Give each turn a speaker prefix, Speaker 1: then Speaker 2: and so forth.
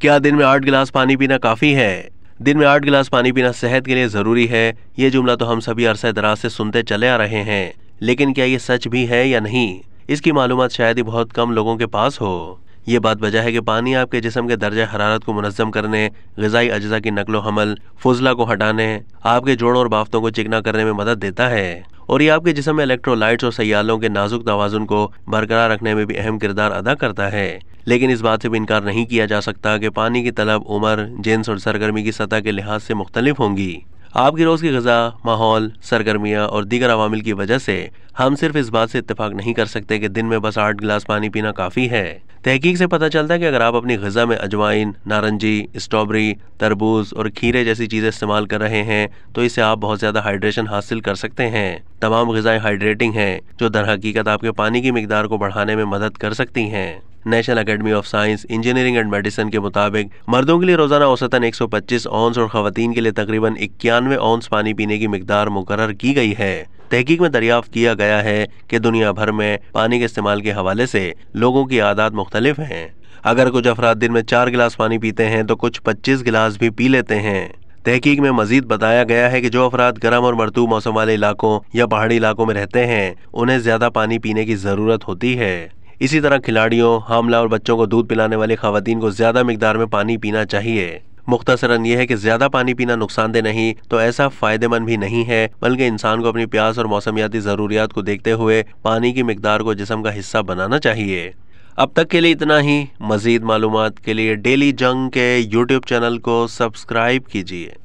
Speaker 1: क्या दिन में आठ गिलास पानी पीना काफ़ी है दिन में आठ गिलास पानी पीना सेहत के लिए ज़रूरी है ये जुमला तो हम सभी अरसे दराज से सुनते चले आ रहे हैं लेकिन क्या ये सच भी है या नहीं इसकी मालूम शायद ही बहुत कम लोगों के पास हो ये बात वजह है कि पानी आपके जिसम के दर्ज हरारत को मनजम करने गजाई अज्जा की नकलो हमल फजला को हटाने आपके जोड़ों और बाफतों को चिकना करने में मदद देता है और ये आपके जिसम में इलेक्ट्रोलाइट्स और सयालों के नाजुक तोज़ुन को बरकरार रखने में भी अहम किरदार अदा करता है लेकिन इस बात से भी इनकार नहीं किया जा सकता कि पानी की तलब उम्र जेंस और सरगर्मी की सतह के लिहाज से मुख्तलिफ होंगी आपकी रोज़ की गज़ा माहौल सरगर्मियाँ और दीगर अवामिल की वजह से हम सिर्फ इस बात से इतफाक़ नहीं कर सकते कि दिन में बस आठ गिलास पानी पीना काफ़ी है तहकीक से पता चलता है कि अगर आप अपनी गज़ा में अजवाइन नारंगी स्ट्रॉबेरी तरबूज और खीरे जैसी चीज़ें इस्तेमाल कर रहे हैं तो इससे आप बहुत ज़्यादा हाइड्रेशन हासिल कर सकते हैं तमाम गज़ाएँ हाइड्रेटिंग हैं जो दर हकीकत आपके पानी की मकदार को बढ़ाने में मदद कर सकती हैं National Academy of Science Engineering and Medicine के मुताबिक मर्दों के लिए रोजाना औसतन 125 औंस और खातन के लिए तकरीबन इक्यानवे औंस पानी पीने की मकदार मुकर की गई है तहकीक में दरियाफ्त किया गया है कि दुनिया भर में पानी के इस्तेमाल के हवाले से लोगों की आदत मुख्तलिफ हैं अगर कुछ अफराद दिन में चार गिलास पानी पीते हैं तो कुछ पच्चीस गिलास भी पी लेते हैं तहकीक में मजीद बताया गया है कि जो अफराद गर्म और मरतूब मौसम वाले इलाकों या पहाड़ी इलाकों में रहते हैं उन्हें ज्यादा पानी पीने की जरूरत होती है इसी तरह खिलाड़ियों हमला और बच्चों को दूध पिलाने वाली खातन को ज़्यादा मकदार में पानी पीना चाहिए मुख्तसरन यह है कि ज़्यादा पानी पीना नुकसानदेह नहीं तो ऐसा फ़ायदेमंद भी नहीं है बल्कि इंसान को अपनी प्यास और मौसमियाती ज़रूरियात को देखते हुए पानी की मकदार को जिसम का हिस्सा बनाना चाहिए अब तक के लिए इतना ही मज़ीद मालूम के लिए डेली जंग के यूट्यूब चैनल को सब्सक्राइब कीजिए